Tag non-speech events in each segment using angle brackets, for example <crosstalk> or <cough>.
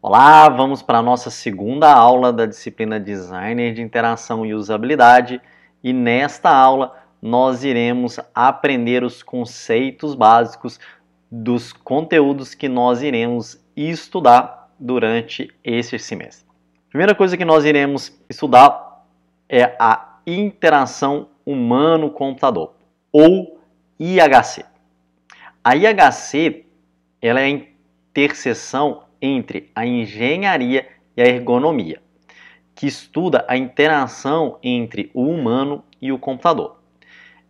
Olá, vamos para a nossa segunda aula da disciplina Designer de Interação e Usabilidade e nesta aula nós iremos aprender os conceitos básicos dos conteúdos que nós iremos estudar durante este semestre. A primeira coisa que nós iremos estudar é a interação humano-computador, ou IHC. A IHC ela é a interseção entre a engenharia e a ergonomia, que estuda a interação entre o humano e o computador.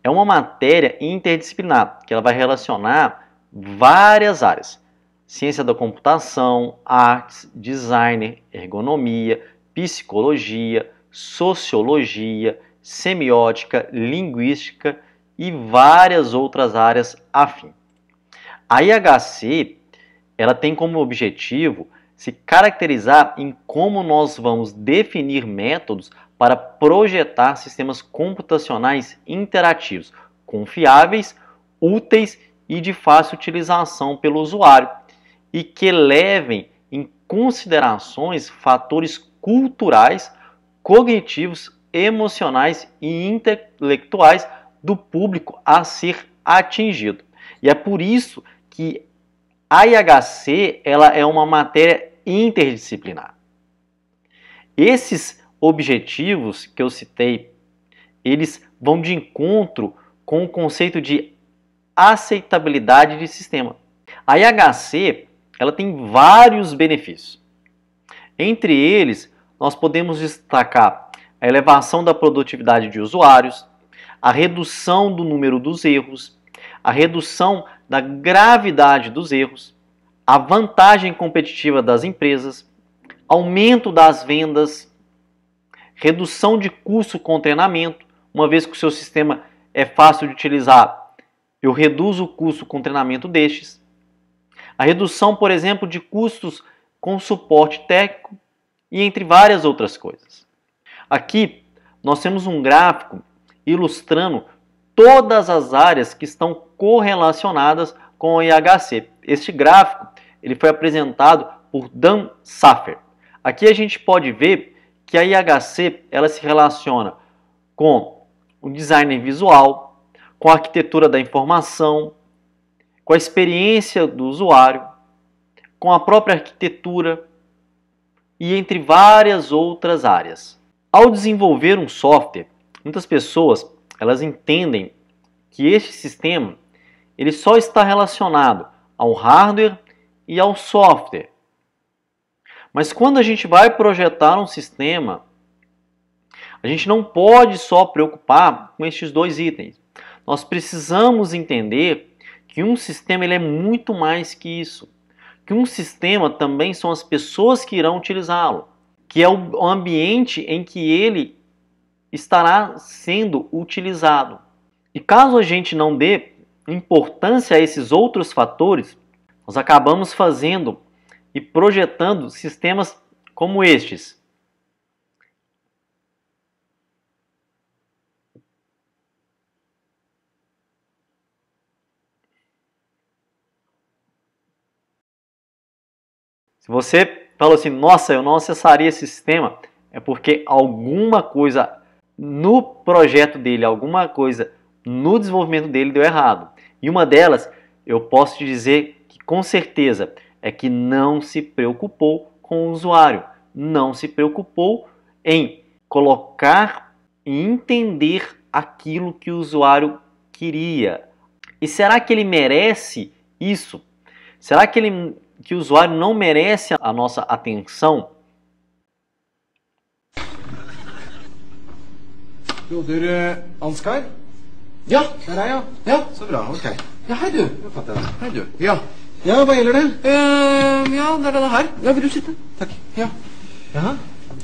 É uma matéria interdisciplinar, que ela vai relacionar várias áreas. Ciência da computação, artes, design, ergonomia, psicologia, sociologia, semiótica, linguística e várias outras áreas afim. A IHC ela tem como objetivo se caracterizar em como nós vamos definir métodos para projetar sistemas computacionais interativos, confiáveis, úteis e de fácil utilização pelo usuário, e que levem em considerações fatores culturais, cognitivos, emocionais e intelectuais do público a ser atingido. E é por isso que a IHC ela é uma matéria interdisciplinar. Esses objetivos que eu citei, eles vão de encontro com o conceito de aceitabilidade de sistema. A IHC ela tem vários benefícios. Entre eles, nós podemos destacar a elevação da produtividade de usuários, a redução do número dos erros, a redução da gravidade dos erros, a vantagem competitiva das empresas, aumento das vendas, redução de custo com treinamento, uma vez que o seu sistema é fácil de utilizar, eu reduzo o custo com treinamento destes. A redução, por exemplo, de custos com suporte técnico e entre várias outras coisas. Aqui nós temos um gráfico ilustrando todas as áreas que estão correlacionadas com o IHC. Este gráfico ele foi apresentado por Dan Saffer. Aqui a gente pode ver que a IHC ela se relaciona com o design visual, com a arquitetura da informação, com a experiência do usuário, com a própria arquitetura e entre várias outras áreas. Ao desenvolver um software, muitas pessoas elas entendem que este sistema ele só está relacionado ao hardware e ao software. Mas quando a gente vai projetar um sistema, a gente não pode só preocupar com estes dois itens. Nós precisamos entender que um sistema ele é muito mais que isso. Que um sistema também são as pessoas que irão utilizá-lo, que é o ambiente em que ele estará sendo utilizado. E caso a gente não dê importância a esses outros fatores, nós acabamos fazendo e projetando sistemas como estes. Se você falou assim, nossa, eu não acessaria esse sistema, é porque alguma coisa no projeto dele, alguma coisa no desenvolvimento dele deu errado. E uma delas, eu posso te dizer que com certeza é que não se preocupou com o usuário, não se preocupou em colocar e entender aquilo que o usuário queria. E será que ele merece isso? Será que, ele, que o usuário não merece a nossa atenção? Broder eh, Ansgar? Ja. Der er jeg, ja. ja. Så bra. Ok. Ja, hei, du. Hei, du. Ja. ja, hva gjelder det? Uh, ja, det er denne her. Ja, vil du sitte? Takk. Ja. Jaha.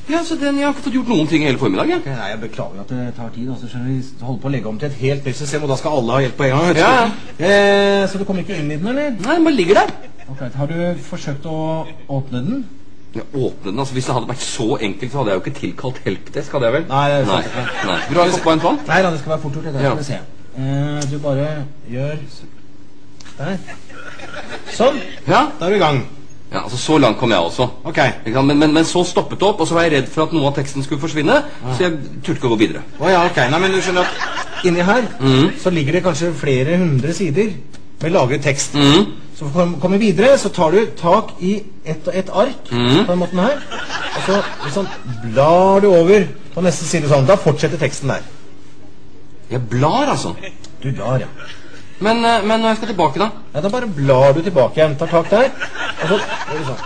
Ja, så den, Jeg har ikke fått gjort noen ting hele formiddagen. Ja. Nei, jeg Beklager at det tar tid. altså skjønner Vi holder på å legge om til et helt nytt og da skal alle ha hjelp på en gang. Ja. Eh, så du kommer ikke inn i den, eller? Nei, den bare ligger der. Ok, Har du forsøkt å åpne den? åpne den. altså Hvis det hadde vært så enkelt, så hadde jeg jo ikke tilkalt helpdesk, hadde jeg vel? Nei, det er sant. Nei. Nei. Vil du ha en kopp av en vann? Sånn? Nei det skal være fort gjort. Det der ja. skal vi se. Uh, du bare gjør Der. Sånn. Ja. Da er du i gang. Ja, altså Så langt kom jeg også. Ok men, men, men, så stoppet det opp, og så var jeg redd for at noe av teksten skulle forsvinne. Ja. Så jeg turte ikke å gå videre. Oh, ja, ok Nei, men du skjønner at Inni her mm. så ligger det kanskje flere hundre sider med lagret tekst. Mm. Så for å komme videre så tar du tak i ett og ett ark mm. på den måten her. Og så liksom blar du over på neste side sånn. Da fortsetter teksten der. Jeg blar, altså? Du blar, ja. Men, eh, men når jeg skal tilbake, da? Ja, Da bare blar du tilbake igjen. Tar tak der. Og så, er du sånn.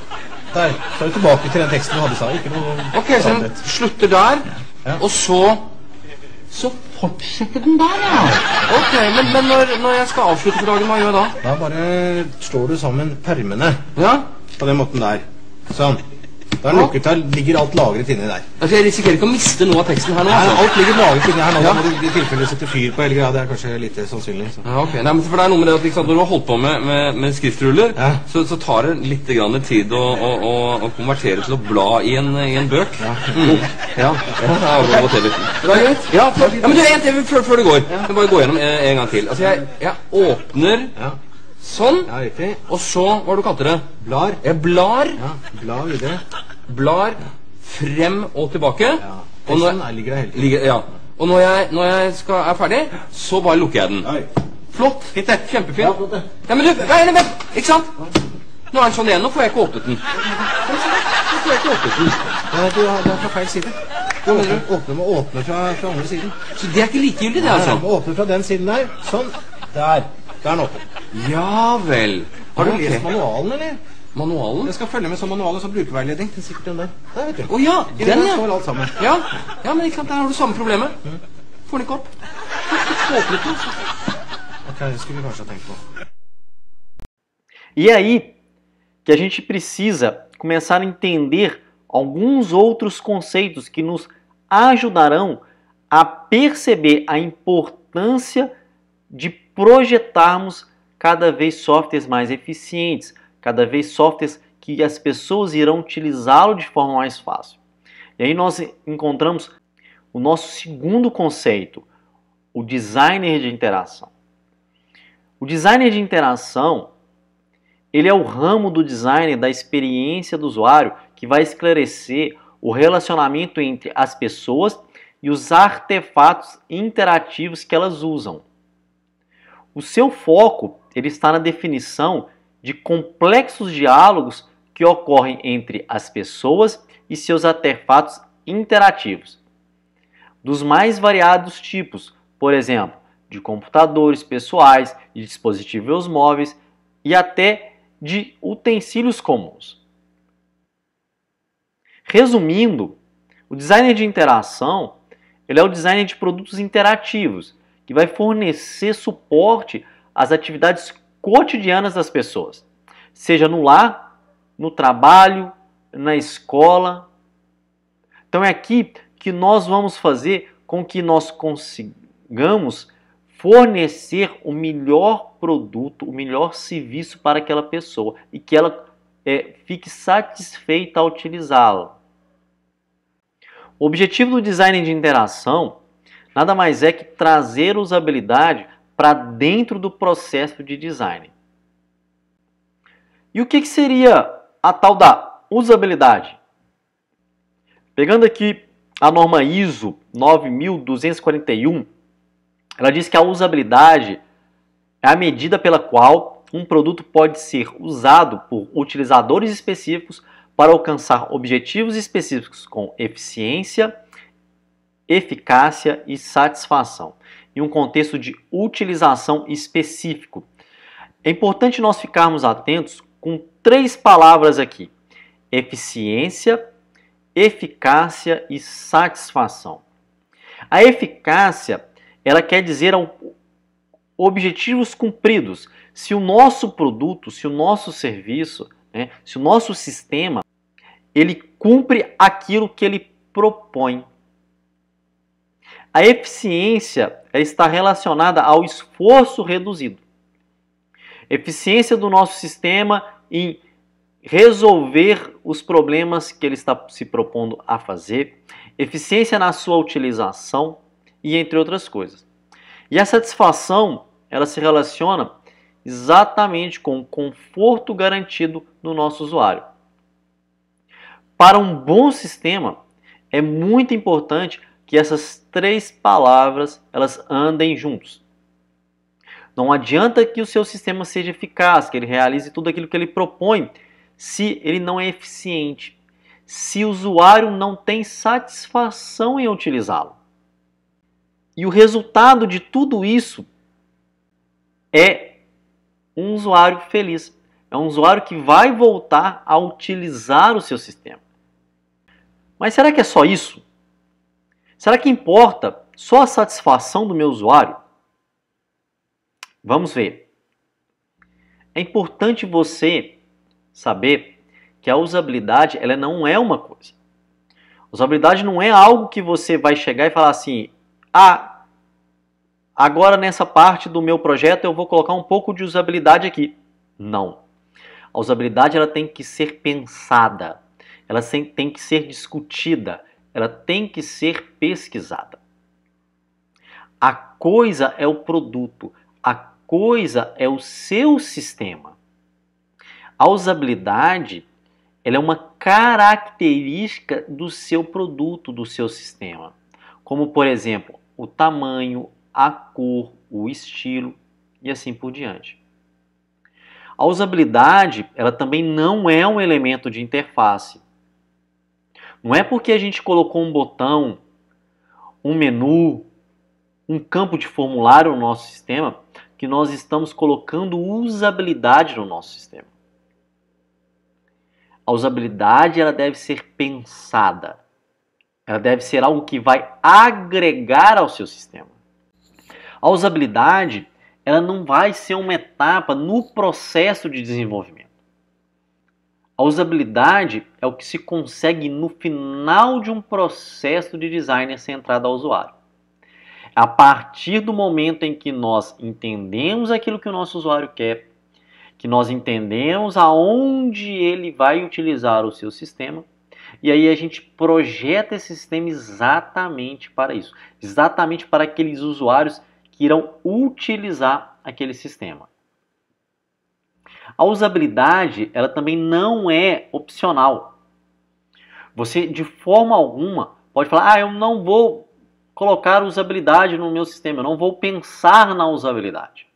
Der. Så er du tilbake til den teksten du hadde, sa. Ikke noe Ok, så den slutter der, ja. og så Så fortsetter den der, ja. Ok, men, men når, når, jeg skal avslutte for dagen, hva gjør jeg da? Da bare slår du sammen permene. Ja. På den måten der. Sånn. Der lukket, der ligger alt lagret inni der. Altså, jeg risikerer ikke å miste noe av teksten her nå? Altså. Nei, alt ligger lagret inni her nå. Ja. Da må du i tilfelle sette fyr på hele greia. Det er kanskje lite sannsynlig. Så. Ja, ok. Nei, men for det er noe med det at liksom, når du har holdt på med, med, med skriftruller, ja. så, så, tar det litt grann tid å, å, å, å, konvertere til å bla i en, i en bøk. Ja. Mm. ja. ja det er greit. Ja, ja, men du, en til før, før du går. Ja. Du bare gå gjennom en, en, gang til. Altså, jeg, jeg åpner ja. Sånn. Ja, og så Hva var du kalte det? Blar. Jeg blar. Ja, blar videre blar frem og tilbake. Ja. Og når, sånn ligger det hele tiden. ja. Og når jeg, når jeg skal, er ferdig, så bare lukker jeg den. Oi. Flott. Fint det. Kjempefint. Ja, flott det. men du, nei, nei, vent! Ikke sant? Nå er den sånn igjen. Nå får jeg ikke åpnet den. Nå får jeg ikke åpnet den. Nei, du, det er fra feil side. Du åpner, åpner med åpne fra, fra andre siden. Så det er ikke likegyldig, det, altså? Nei, åpne fra den siden der. Sånn. Der. Der er den åpen. Ja vel. Har du ah, okay. lest manualen, eller? Manualen? Jeg skal følge med som manual og så brukerveiledning. sikkert den der. Der, vet du. Å ja, den, ja. ja. Ja, men ikke sant, der har du samme problemet. Mm. Får den ikke opp. E aí que a gente precisa começar a entender alguns outros conceitos que nos ajudarão a perceber a importância de projetarmos cada vez softwares mais eficientes, cada vez softwares que as pessoas irão utilizá-lo de forma mais fácil. E aí nós encontramos o nosso segundo conceito, o designer de interação. O designer de interação, ele é o ramo do designer da experiência do usuário que vai esclarecer o relacionamento entre as pessoas e os artefatos interativos que elas usam. O seu foco ele está na definição de complexos diálogos que ocorrem entre as pessoas e seus artefatos interativos. Dos mais variados tipos, por exemplo, de computadores pessoais, de dispositivos móveis e até de utensílios comuns. Resumindo, o designer de interação ele é o designer de produtos interativos que vai fornecer suporte às atividades cotidianas das pessoas, seja no lar, no trabalho, na escola. Então é aqui que nós vamos fazer com que nós consigamos fornecer o melhor produto, o melhor serviço para aquela pessoa e que ela é, fique satisfeita a utilizá-lo. O objetivo do design de interação nada mais é que trazer usabilidade para dentro do processo de design. E o que, que seria a tal da usabilidade? Pegando aqui a norma ISO 9241, ela diz que a usabilidade é a medida pela qual um produto pode ser usado por utilizadores específicos para alcançar objetivos específicos com eficiência, eficácia e satisfação em um contexto de utilização específico. É importante nós ficarmos atentos com três palavras aqui: eficiência, eficácia e satisfação. A eficácia, ela quer dizer objetivos cumpridos. Se o nosso produto, se o nosso serviço, né, se o nosso sistema, ele cumpre aquilo que ele propõe. A eficiência está relacionada ao esforço reduzido. Eficiência do nosso sistema em resolver os problemas que ele está se propondo a fazer, eficiência na sua utilização e entre outras coisas. E a satisfação, ela se relaciona exatamente com o conforto garantido no nosso usuário. Para um bom sistema, é muito importante que essas três palavras elas andem juntos. Não adianta que o seu sistema seja eficaz, que ele realize tudo aquilo que ele propõe, se ele não é eficiente, se o usuário não tem satisfação em utilizá-lo. E o resultado de tudo isso é um usuário feliz. É um usuário que vai voltar a utilizar o seu sistema. Mas será que é só isso? Será que importa só a satisfação do meu usuário? Vamos ver. É importante você saber que a usabilidade ela não é uma coisa. Usabilidade não é algo que você vai chegar e falar assim: ah, agora nessa parte do meu projeto eu vou colocar um pouco de usabilidade aqui. Não. A usabilidade ela tem que ser pensada, ela tem que ser discutida, ela tem que ser pesquisada. A coisa é o produto, a coisa é o seu sistema. A usabilidade ela é uma característica do seu produto, do seu sistema. Como, por exemplo, o tamanho, a cor, o estilo e assim por diante. A usabilidade ela também não é um elemento de interface não é porque a gente colocou um botão, um menu, um campo de formulário no nosso sistema que nós estamos colocando usabilidade no nosso sistema. A usabilidade ela deve ser pensada. Ela deve ser algo que vai agregar ao seu sistema. A usabilidade ela não vai ser uma etapa no processo de desenvolvimento. A usabilidade é o que se consegue no final de um processo de design centrado ao usuário. A partir do momento em que nós entendemos aquilo que o nosso usuário quer, que nós entendemos aonde ele vai utilizar o seu sistema, e aí a gente projeta esse sistema exatamente para isso, exatamente para aqueles usuários que irão utilizar aquele sistema. A usabilidade, ela também não é opcional. Você de forma alguma pode falar: "Ah, eu não vou colocar usabilidade no meu sistema, eu não vou pensar na usabilidade".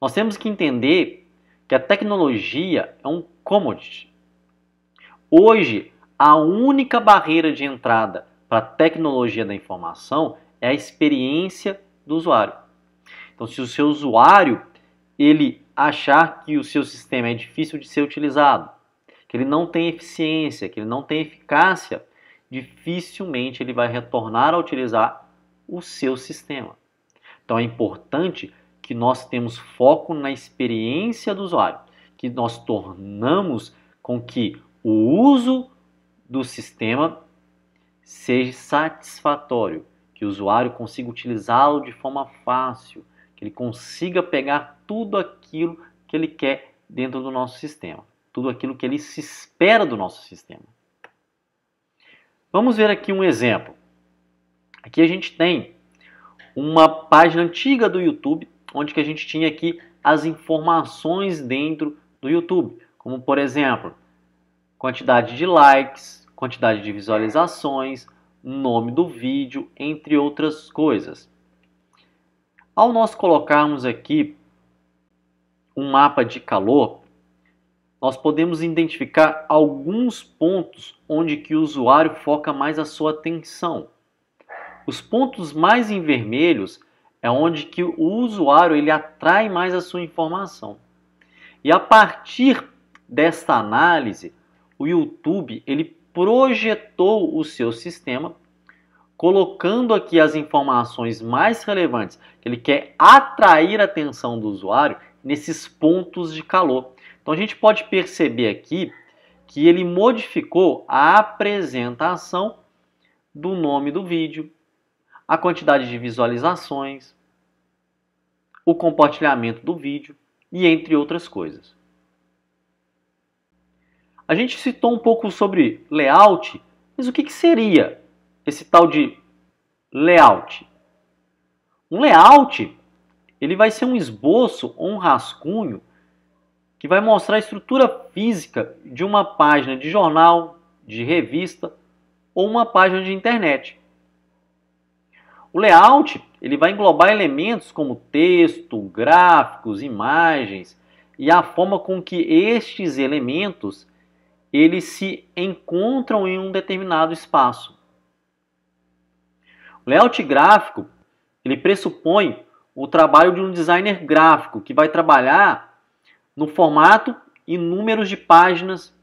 Nós temos que entender que a tecnologia é um commodity. Hoje, a única barreira de entrada para a tecnologia da informação é a experiência do usuário. Então, se o seu usuário ele achar que o seu sistema é difícil de ser utilizado, que ele não tem eficiência, que ele não tem eficácia, dificilmente ele vai retornar a utilizar o seu sistema. Então é importante que nós temos foco na experiência do usuário, que nós tornamos com que o uso do sistema seja satisfatório, que o usuário consiga utilizá-lo de forma fácil, que ele consiga pegar tudo aquilo que ele quer dentro do nosso sistema, tudo aquilo que ele se espera do nosso sistema. Vamos ver aqui um exemplo. Aqui a gente tem uma página antiga do YouTube, onde que a gente tinha aqui as informações dentro do YouTube, como por exemplo, quantidade de likes, quantidade de visualizações, nome do vídeo, entre outras coisas. Ao nós colocarmos aqui um mapa de calor, nós podemos identificar alguns pontos onde que o usuário foca mais a sua atenção. Os pontos mais em vermelhos é onde que o usuário ele atrai mais a sua informação. E a partir desta análise, o YouTube ele projetou o seu sistema colocando aqui as informações mais relevantes que ele quer atrair a atenção do usuário nesses pontos de calor. Então a gente pode perceber aqui que ele modificou a apresentação do nome do vídeo, a quantidade de visualizações, o compartilhamento do vídeo e entre outras coisas. A gente citou um pouco sobre layout, mas o que, que seria esse tal de layout. Um layout ele vai ser um esboço ou um rascunho que vai mostrar a estrutura física de uma página de jornal, de revista ou uma página de internet. O layout ele vai englobar elementos como texto, gráficos, imagens e a forma com que estes elementos eles se encontram em um determinado espaço. Layout gráfico, ele pressupõe o trabalho de um designer gráfico que vai trabalhar no formato e números de páginas,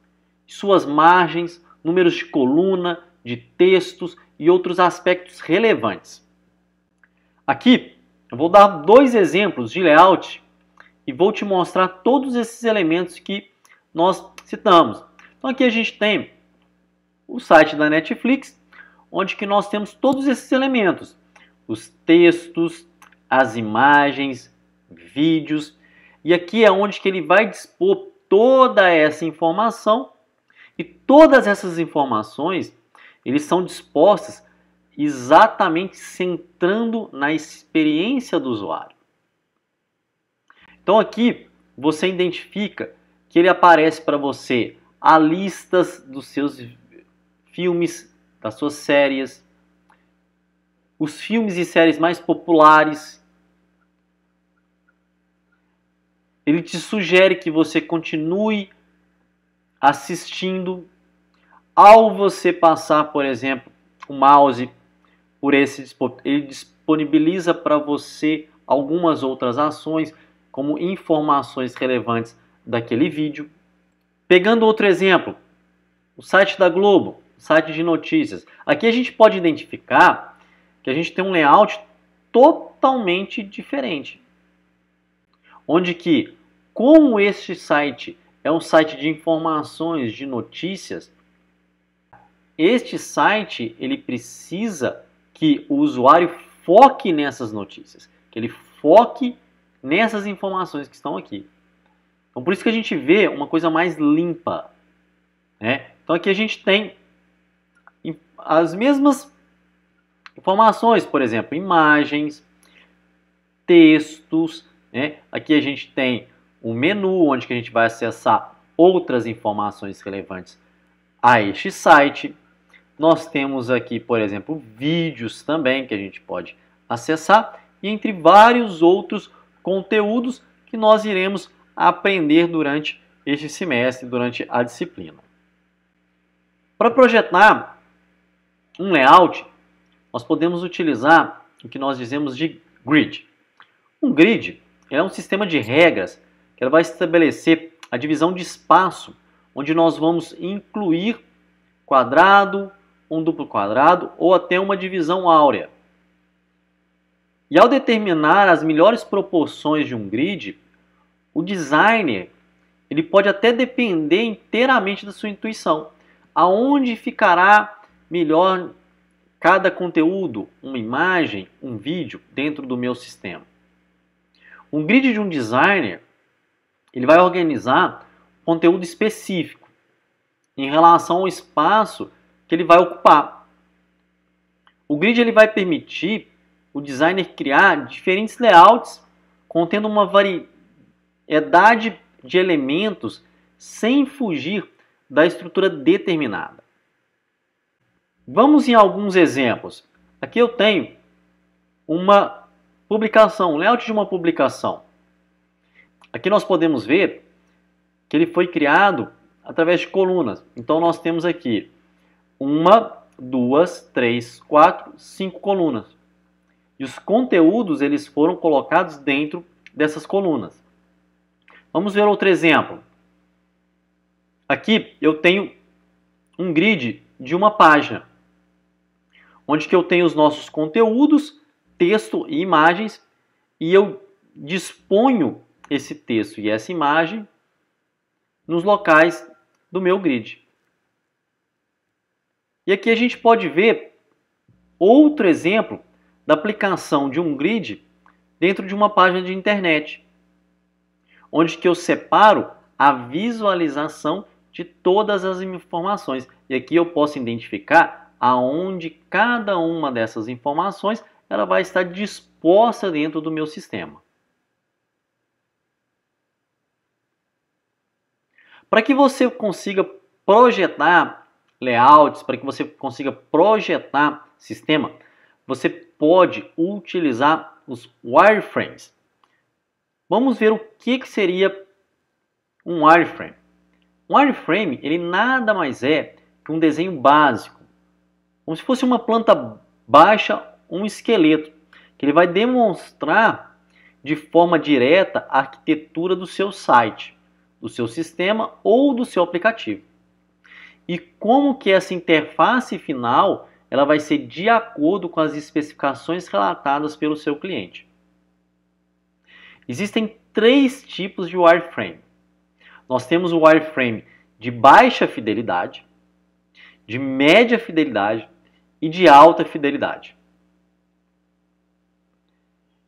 suas margens, números de coluna, de textos e outros aspectos relevantes. Aqui eu vou dar dois exemplos de layout e vou te mostrar todos esses elementos que nós citamos. Então aqui a gente tem o site da Netflix onde que nós temos todos esses elementos, os textos, as imagens, vídeos, e aqui é onde que ele vai dispor toda essa informação e todas essas informações eles são dispostas exatamente centrando na experiência do usuário. Então aqui você identifica que ele aparece para você a listas dos seus filmes, das suas séries, os filmes e séries mais populares. Ele te sugere que você continue assistindo ao você passar, por exemplo, o mouse por esse ele disponibiliza para você algumas outras ações, como informações relevantes daquele vídeo. Pegando outro exemplo, o site da Globo, site de notícias. Aqui a gente pode identificar que a gente tem um layout totalmente diferente. Onde que, como este site é um site de informações, de notícias, este site ele precisa que o usuário foque nessas notícias, que ele foque nessas informações que estão aqui. Então por isso que a gente vê uma coisa mais limpa. Né? Então aqui a gente tem as mesmas informações, por exemplo, imagens, textos. Né? Aqui a gente tem um menu onde que a gente vai acessar outras informações relevantes a este site. Nós temos aqui, por exemplo, vídeos também que a gente pode acessar e entre vários outros conteúdos que nós iremos aprender durante este semestre, durante a disciplina. Para projetar um layout, nós podemos utilizar o que nós dizemos de grid. Um grid é um sistema de regras que vai estabelecer a divisão de espaço, onde nós vamos incluir quadrado, um duplo quadrado ou até uma divisão áurea. E ao determinar as melhores proporções de um grid, o designer ele pode até depender inteiramente da sua intuição. Aonde ficará melhor cada conteúdo, uma imagem, um vídeo dentro do meu sistema. Um grid de um designer, ele vai organizar conteúdo específico em relação ao espaço que ele vai ocupar. O grid ele vai permitir o designer criar diferentes layouts contendo uma variedade de elementos sem fugir da estrutura determinada. Vamos em alguns exemplos. Aqui eu tenho uma publicação, um layout de uma publicação. Aqui nós podemos ver que ele foi criado através de colunas. Então nós temos aqui uma, duas, três, quatro, cinco colunas. E os conteúdos eles foram colocados dentro dessas colunas. Vamos ver outro exemplo. Aqui eu tenho um grid de uma página onde que eu tenho os nossos conteúdos, texto e imagens, e eu disponho esse texto e essa imagem nos locais do meu grid. E aqui a gente pode ver outro exemplo da aplicação de um grid dentro de uma página de internet, onde que eu separo a visualização de todas as informações. E aqui eu posso identificar aonde cada uma dessas informações ela vai estar disposta dentro do meu sistema. Para que você consiga projetar layouts, para que você consiga projetar sistema, você pode utilizar os wireframes. Vamos ver o que, que seria um wireframe. Um wireframe ele nada mais é que um desenho básico como se fosse uma planta baixa, um esqueleto, que ele vai demonstrar de forma direta a arquitetura do seu site, do seu sistema ou do seu aplicativo. E como que essa interface final ela vai ser de acordo com as especificações relatadas pelo seu cliente. Existem três tipos de wireframe. Nós temos o wireframe de baixa fidelidade, de média fidelidade e de alta fidelidade.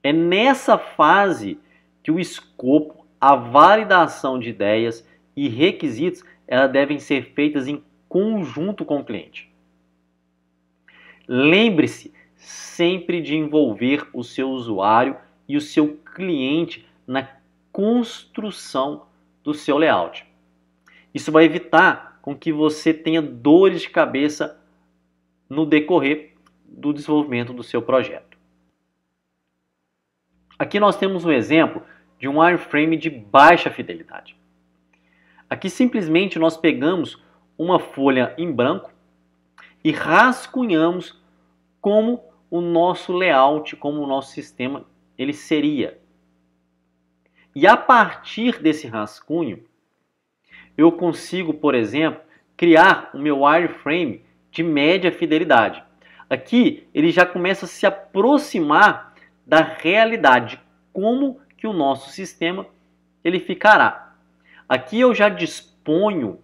É nessa fase que o escopo, a validação de ideias e requisitos elas devem ser feitas em conjunto com o cliente. Lembre-se sempre de envolver o seu usuário e o seu cliente na construção do seu layout. Isso vai evitar com que você tenha dores de cabeça no decorrer do desenvolvimento do seu projeto. Aqui nós temos um exemplo de um wireframe de baixa fidelidade. Aqui simplesmente nós pegamos uma folha em branco e rascunhamos como o nosso layout, como o nosso sistema ele seria. E a partir desse rascunho, eu consigo, por exemplo, criar o meu wireframe de média fidelidade. Aqui ele já começa a se aproximar da realidade, como que o nosso sistema ele ficará. Aqui eu já disponho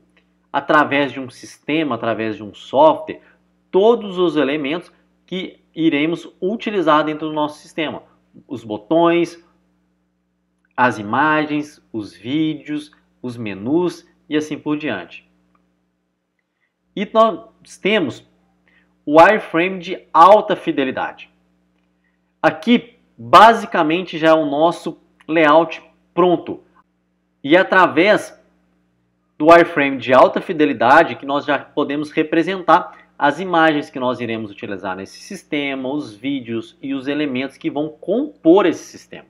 através de um sistema, através de um software, todos os elementos que iremos utilizar dentro do nosso sistema. Os botões, as imagens, os vídeos, os menus e assim por diante. E nós temos o wireframe de alta fidelidade. Aqui, basicamente, já é o nosso layout pronto. E é através do wireframe de alta fidelidade que nós já podemos representar as imagens que nós iremos utilizar nesse sistema, os vídeos e os elementos que vão compor esse sistema.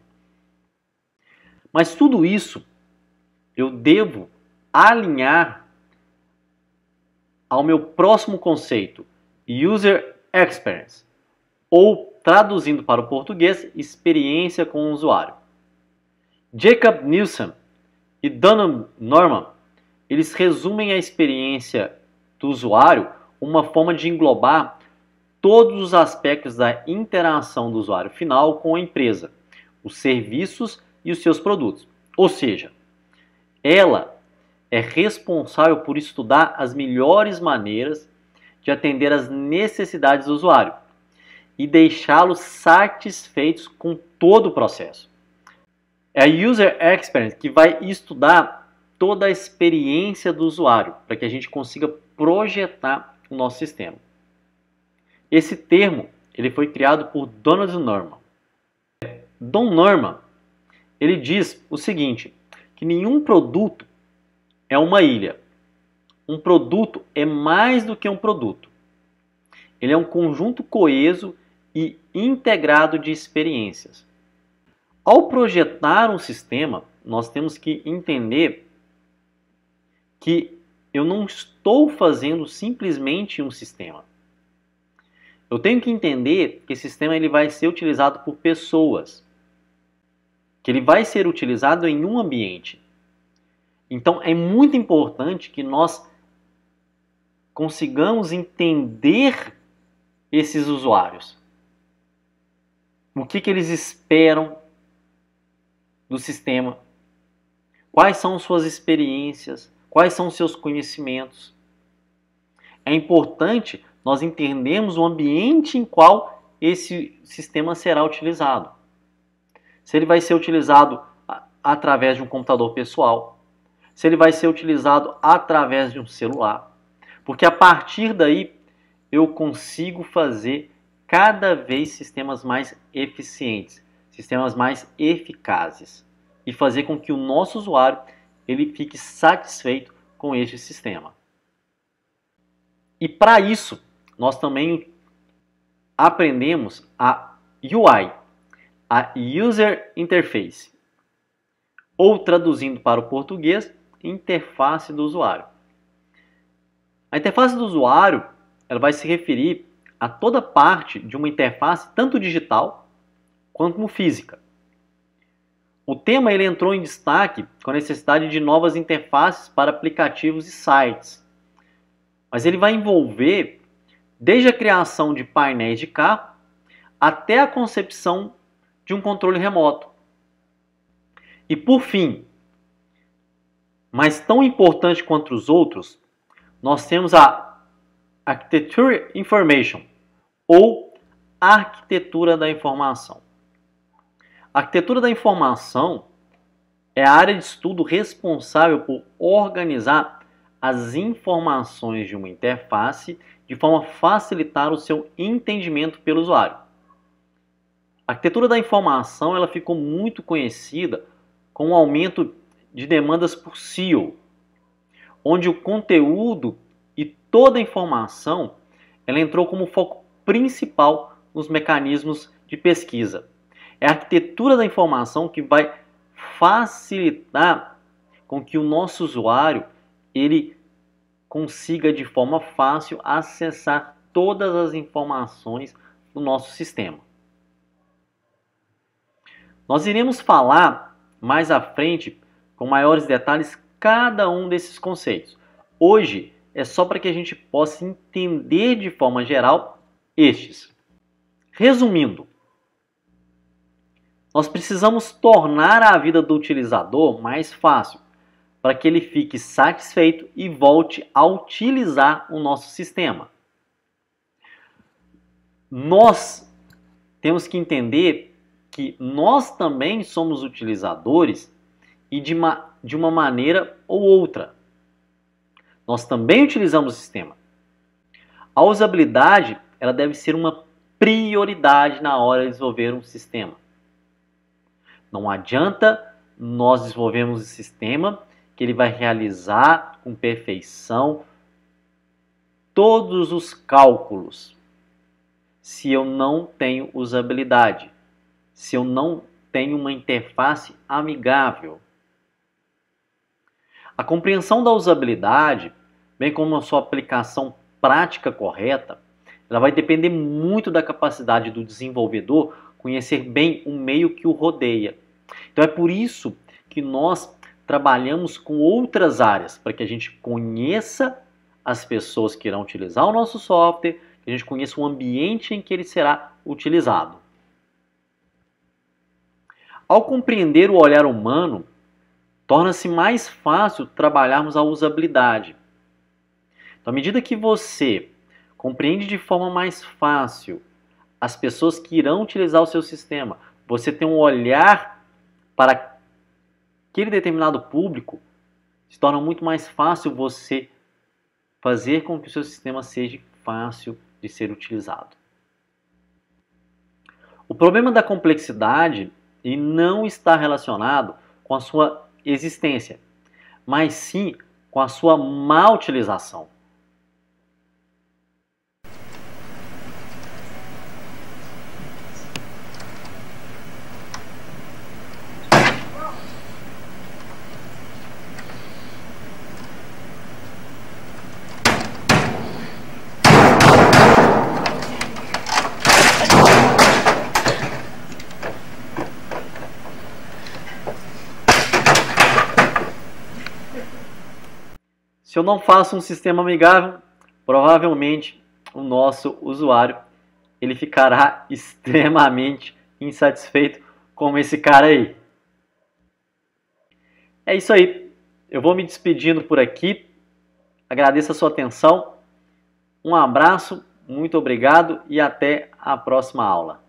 Mas tudo isso eu devo alinhar ao meu próximo conceito, User Experience, ou traduzindo para o português, experiência com o usuário. Jacob Nielsen e Dunham Norman, eles resumem a experiência do usuário uma forma de englobar todos os aspectos da interação do usuário final com a empresa, os serviços e os seus produtos. Ou seja, ela é responsável por estudar as melhores maneiras de atender às necessidades do usuário e deixá-los satisfeitos com todo o processo. É a User Experience que vai estudar toda a experiência do usuário para que a gente consiga projetar o nosso sistema. Esse termo ele foi criado por Donald Norman. Don Norman ele diz o seguinte, que nenhum produto é uma ilha. Um produto é mais do que um produto. Ele é um conjunto coeso e integrado de experiências. Ao projetar um sistema, nós temos que entender que eu não estou fazendo simplesmente um sistema. Eu tenho que entender que esse sistema ele vai ser utilizado por pessoas, que ele vai ser utilizado em um ambiente. Então é muito importante que nós consigamos entender esses usuários. O que, que eles esperam do sistema? Quais são suas experiências? Quais são seus conhecimentos? É importante nós entendermos o ambiente em qual esse sistema será utilizado. Se ele vai ser utilizado através de um computador pessoal, se ele vai ser utilizado através de um celular, porque a partir daí eu consigo fazer cada vez sistemas mais eficientes, sistemas mais eficazes e fazer com que o nosso usuário ele fique satisfeito com este sistema. E para isso, nós também aprendemos a UI, a User Interface, ou traduzindo para o português, interface do usuário. A interface do usuário ela vai se referir a toda parte de uma interface tanto digital quanto física. O tema ele entrou em destaque com a necessidade de novas interfaces para aplicativos e sites, mas ele vai envolver desde a criação de painéis de carro até a concepção de um controle remoto. E por fim, mas tão importante quanto os outros, nós temos a Architecture Information, ou Arquitetura da Informação. A arquitetura da Informação é a área de estudo responsável por organizar as informações de uma interface de forma a facilitar o seu entendimento pelo usuário. A arquitetura da informação ela ficou muito conhecida com o aumento de demandas por SEO, onde o conteúdo e toda a informação ela entrou como foco principal nos mecanismos de pesquisa. É a arquitetura da informação que vai facilitar com que o nosso usuário ele consiga de forma fácil acessar todas as informações do nosso sistema. Nós iremos falar mais à frente com maiores detalhes cada um desses conceitos. Hoje é só para que a gente possa entender de forma geral estes. Resumindo, nós precisamos tornar a vida do utilizador mais fácil, para que ele fique satisfeito e volte a utilizar o nosso sistema. Nós temos que entender que nós também somos utilizadores e de uma, de uma maneira ou outra. Nós também utilizamos o sistema. A usabilidade ela deve ser uma prioridade na hora de desenvolver um sistema. Não adianta nós desenvolvermos um sistema que ele vai realizar com perfeição todos os cálculos se eu não tenho usabilidade, se eu não tenho uma interface amigável, a compreensão da usabilidade, bem como a sua aplicação prática correta, ela vai depender muito da capacidade do desenvolvedor conhecer bem o meio que o rodeia. Então é por isso que nós trabalhamos com outras áreas para que a gente conheça as pessoas que irão utilizar o nosso software, que a gente conheça o ambiente em que ele será utilizado. Ao compreender o olhar humano, torna-se mais fácil trabalharmos a usabilidade. Então, à medida que você compreende de forma mais fácil as pessoas que irão utilizar o seu sistema, você tem um olhar para aquele determinado público, se torna muito mais fácil você fazer com que o seu sistema seja fácil de ser utilizado. O problema da complexidade e não está relacionado com a sua existência, mas sim com a sua má utilização. Se eu não faço um sistema amigável, provavelmente o nosso usuário ele ficará <laughs> extremamente insatisfeito como esse cara aí. É isso aí. Eu vou me despedindo por aqui. Agradeço a sua atenção. Um abraço, muito obrigado e até a próxima aula.